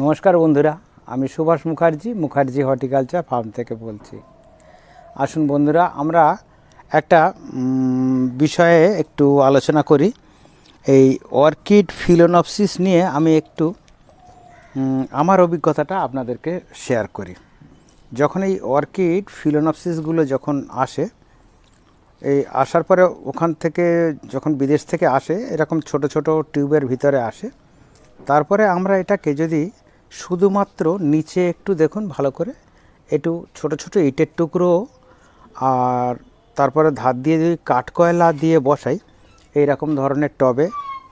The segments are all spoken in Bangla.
নমস্কার বন্ধুরা আমি সুভাষ মুখার্জি মুখার্জি হর্টিকালচার ফার্ম থেকে বলছি আসুন বন্ধুরা আমরা একটা বিষয়ে একটু আলোচনা করি এই অর্কিড ফিলোনপসিস নিয়ে আমি একটু আমার অভিজ্ঞতাটা আপনাদেরকে শেয়ার করি যখন এই অর্কিড ফিলোনপসিসগুলো যখন আসে এই আসার পরে ওখান থেকে যখন বিদেশ থেকে আসে এরকম ছোট ছোট টিউবের ভিতরে আসে তারপরে আমরা এটাকে যদি শুধুমাত্র নিচে একটু দেখুন ভালো করে একটু ছোট ছোট ইটের টুকরো আর তারপরে ধার দিয়ে যদি কাঠকয়লা দিয়ে বসাই এইরকম ধরনের টবে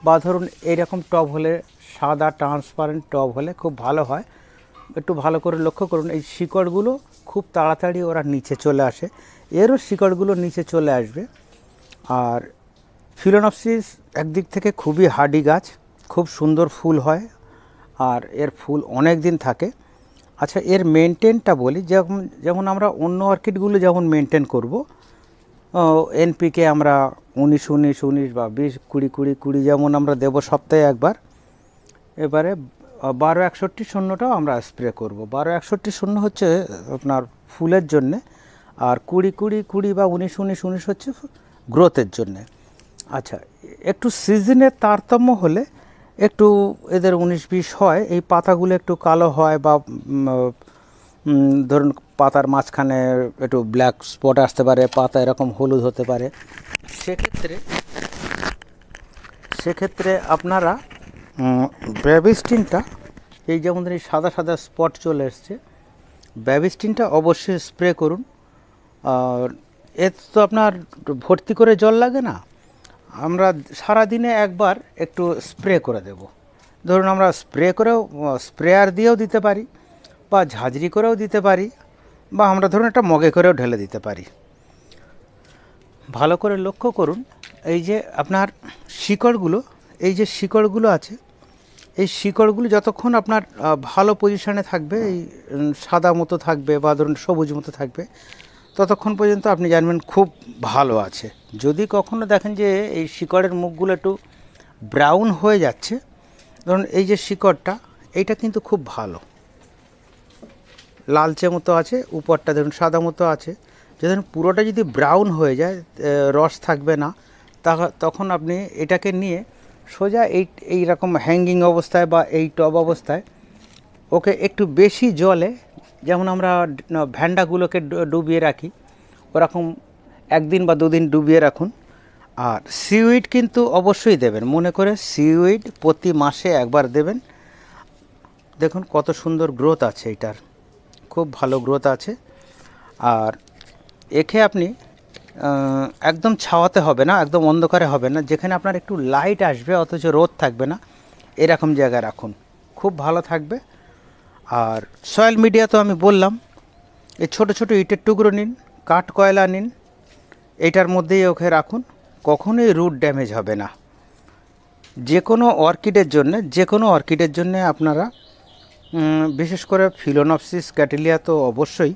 বা ধরুন এইরকম টব হলে সাদা ট্রান্সপারেন্ট টব হলে খুব ভালো হয় একটু ভালো করে লক্ষ্য করুন এই শিকড়গুলো খুব তাড়াতাড়ি ওরা নিচে চলে আসে এরও শিকড়গুলো নিচে চলে আসবে আর ফিলোনপসিস একদিক থেকে খুবই হাডি গাছ খুব সুন্দর ফুল হয় আর এর ফুল অনেক দিন থাকে আচ্ছা এর মেনটেনটা বলি যেমন যেমন আমরা অন্য অর্কিডগুলো যেমন মেনটেন করব এনপিকে আমরা উনিশ উনিশ উনিশ বা বিশ কুড়ি কুড়ি কুড়ি যেমন আমরা দেব সপ্তাহে একবার এবারে বারো একষট্টি শূন্যটাও আমরা স্প্রে করব বারো একষট্টি শূন্য হচ্ছে আপনার ফুলের জন্যে আর কুড়ি কুড়ি কুড়ি বা উনিশ উনিশ উনিশ হচ্ছে গ্রোথের জন্যে আচ্ছা একটু সিজনের তারতম্য হলে একটু এদের উনিশ বিশ হয় এই পাতাগুলো একটু কালো হয় বা ধরুন পাতার মাঝখানে একটু ব্ল্যাক স্পট আসতে পারে পাতা এরকম হলুদ হতে পারে সেক্ষেত্রে সেক্ষেত্রে আপনারা ব্যাবিস্টিনটা এই যেমন এই সাদা সাদা স্পট চলে এসছে ব্যাবিস্টিনটা অবশ্যই স্প্রে করুন এতে তো আপনার ভর্তি করে জল লাগে না আমরা সারাদিনে একবার একটু স্প্রে করে দেব ধরুন আমরা স্প্রে করেও স্প্রেয়ার দিয়েও দিতে পারি বা ঝাঁঝরি করেও দিতে পারি বা আমরা ধরুন একটা মগে করেও ঢেলে দিতে পারি ভালো করে লক্ষ্য করুন এই যে আপনার শিকড়গুলো এই যে শিকড়গুলো আছে এই শিকড়গুলো যতক্ষণ আপনার ভালো পজিশানে থাকবে এই সাদা মতো থাকবে বা ধরুন সবুজ মতো থাকবে ততক্ষণ পর্যন্ত আপনি জানবেন খুব ভালো আছে যদি কখনও দেখেন যে এই শিকড়ের মুখগুলো একটু ব্রাউন হয়ে যাচ্ছে ধরুন এই যে শিকড়টা এইটা কিন্তু খুব ভালো লালচে মতো আছে উপরটা ধরুন সাদা মতো আছে যদি পুরোটা যদি ব্রাউন হয়ে যায় রস থাকবে না তখন আপনি এটাকে নিয়ে সোজা এই এইরকম হ্যাঙ্গিং অবস্থায় বা এই টব অবস্থায় ওকে একটু বেশি জলে যেমন আমরা ভ্যান্ডাগুলোকে ডুবিয়ে রাখি ওরকম একদিন বা দুদিন ডুবিয়ে রাখুন আর সিউইড কিন্তু অবশ্যই দেবেন মনে করে সিউইড প্রতি মাসে একবার দেবেন দেখুন কত সুন্দর গ্রোথ আছে এটার খুব ভালো গ্রোথ আছে আর একে আপনি একদম ছাওয়াতে হবে না একদম অন্ধকারে হবে না যেখানে আপনার একটু লাইট আসবে অথচ রোদ থাকবে না এরকম জায়গায় রাখুন খুব ভালো থাকবে আর সয়েল মিডিয়া তো আমি বললাম এই ছোট ছোট ইটের টুকরো নিন কাঠ কয়লা নিন এটার মধ্যেই ওকে রাখুন কখনোই রুট ড্যামেজ হবে না যে কোনো অর্কিডের জন্য যে কোনো অর্কিডের জন্য আপনারা বিশেষ করে ফিলোনপসিস ক্যাটেলিয়া তো অবশ্যই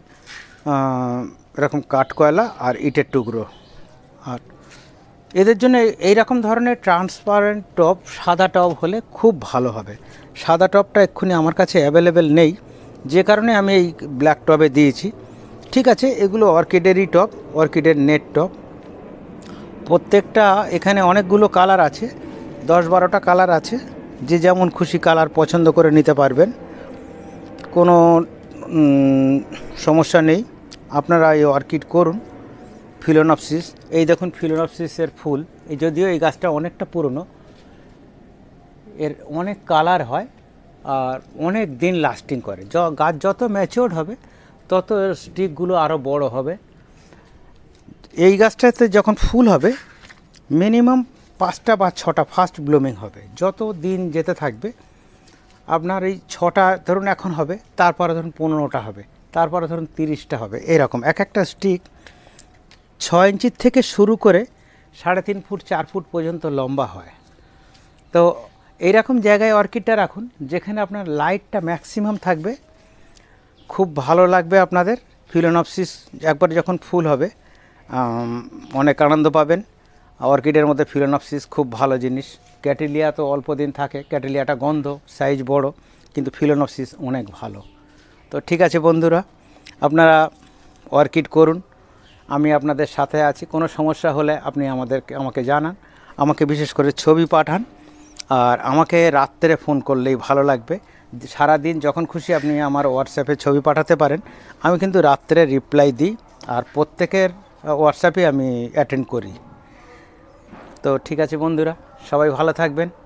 এরকম কাঠ কয়লা আর ইটের টুকরো আর এদের জন্য এইরকম ধরনের ট্রান্সপারেন্ট টব সাদা টব হলে খুব ভালো হবে সাদা টপটা এক্ষুনি আমার কাছে অ্যাভেলেবেল নেই যে কারণে আমি এই ব্ল্যাক টবে দিয়েছি ঠিক আছে এগুলো অর্কিডেরই টপ অর্কিডের নেট টপ প্রত্যেকটা এখানে অনেকগুলো কালার আছে দশ বারোটা কালার আছে যে যেমন খুশি কালার পছন্দ করে নিতে পারবেন কোনো সমস্যা নেই আপনারা এই অর্কিড করুন ফিলোনপসিস এই দেখুন ফিলোনপসিসের ফুল যদিও এই গাছটা অনেকটা পুরনো এর অনেক কালার হয় আর অনেক দিন লাস্টিং করে য গাছ যত ম্যাচিওর হবে তত এর স্টিকগুলো আরও বড় হবে এই গাছটাতে যখন ফুল হবে মিনিমাম পাঁচটা বা ছটা ফার্স্ট ব্লুমিং হবে যত দিন যেতে থাকবে আপনার এই ছটা ধরুন এখন হবে তারপরে ধরুন পনেরোটা হবে তারপরে ধরুন তিরিশটা হবে এরকম এক একটা স্টিক ছ ইঞ্চির থেকে শুরু করে সাড়ে তিন ফুট চার ফুট পর্যন্ত লম্বা হয় তো এইরকম জায়গায় অর্কিডটা রাখুন যেখানে আপনার লাইটটা ম্যাক্সিমাম থাকবে খুব ভালো লাগবে আপনাদের ফিলোনপসিস একবার যখন ফুল হবে অনেক আনন্দ পাবেন অর্কিডের মধ্যে ফিলোনপসিস খুব ভালো জিনিস ক্যাটেলিয়া তো অল্প দিন থাকে ক্যাটেলিয়াটা গন্ধ সাইজ বড় কিন্তু ফিলোনপসিস অনেক ভালো তো ঠিক আছে বন্ধুরা আপনারা অর্কিড করুন আমি আপনাদের সাথে আছি কোনো সমস্যা হলে আপনি আমাদেরকে আমাকে জানান আমাকে বিশেষ করে ছবি পাঠান আর আমাকে রাত্রে ফোন করলেই ভালো লাগবে সারা দিন যখন খুশি আপনি আমার হোয়াটসঅ্যাপে ছবি পাঠাতে পারেন আমি কিন্তু রাত্রে রিপ্লাই দিই আর প্রত্যেকের হোয়াটসঅ্যাপে আমি অ্যাটেন্ড করি তো ঠিক আছে বন্ধুরা সবাই ভালো থাকবেন